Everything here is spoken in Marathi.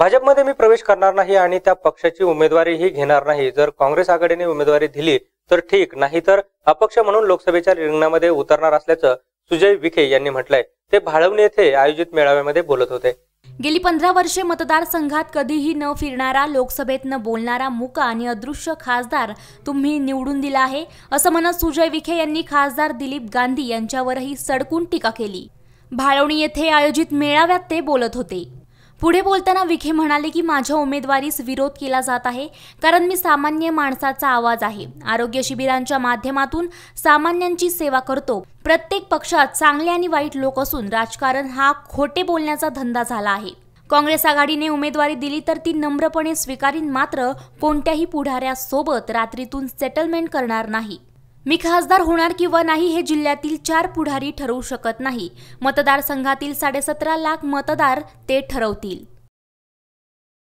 भाजपमध्ये मी प्रवेश करणार नाही आणि त्या पक्षाची उमेदवारीही घेणार नाही जर काँग्रेस आघाडीने उमेदवारी दिली तर ठीक नाही तर अपक्ष म्हणून लोकसभेच्या रिंगणामध्ये उतरणार असल्याचं सुजय विखे यांनी म्हटलंय ते भाळवणी येथे आयोजित मेळाव्यामध्ये बोलत होते गेली पंधरा वर्षे मतदारसंघात कधीही न फिरणारा लोकसभेत न बोलणारा मुका आणि अदृश्य खासदार तुम्ही निवडून दिला आहे असं म्हणत सुजय विखे यांनी खासदार दिलीप गांधी यांच्यावरही सडकून टीका केली भाळवणी येथे आयोजित मेळाव्यात ते बोलत होते पुढे बोलताना विखे म्हणाले की माझ्या उमेदवारीस विरोध केला जात आहे कारण मी सामान्य माणसाचा आवाज आहे आरोग्य शिबिरांच्या माध्यमातून सामान्यांची सेवा करतो प्रत्येक पक्षात चांगले आणि वाईट लोक असून राजकारण हा खोटे बोलण्याचा धंदा झाला आहे काँग्रेस आघाडीने उमेदवारी दिली तर ती नम्रपणे स्वीकारीन मात्र कोणत्याही पुढाऱ्यासोबत रात्रीतून सेटलमेंट करणार नाही मी खासदार होणार किंवा नाही हे जिल्ह्यातील चार पुढारी ठरवू शकत नाही मतदारसंघातील साडेसतरा लाख मतदार ते ठरवतील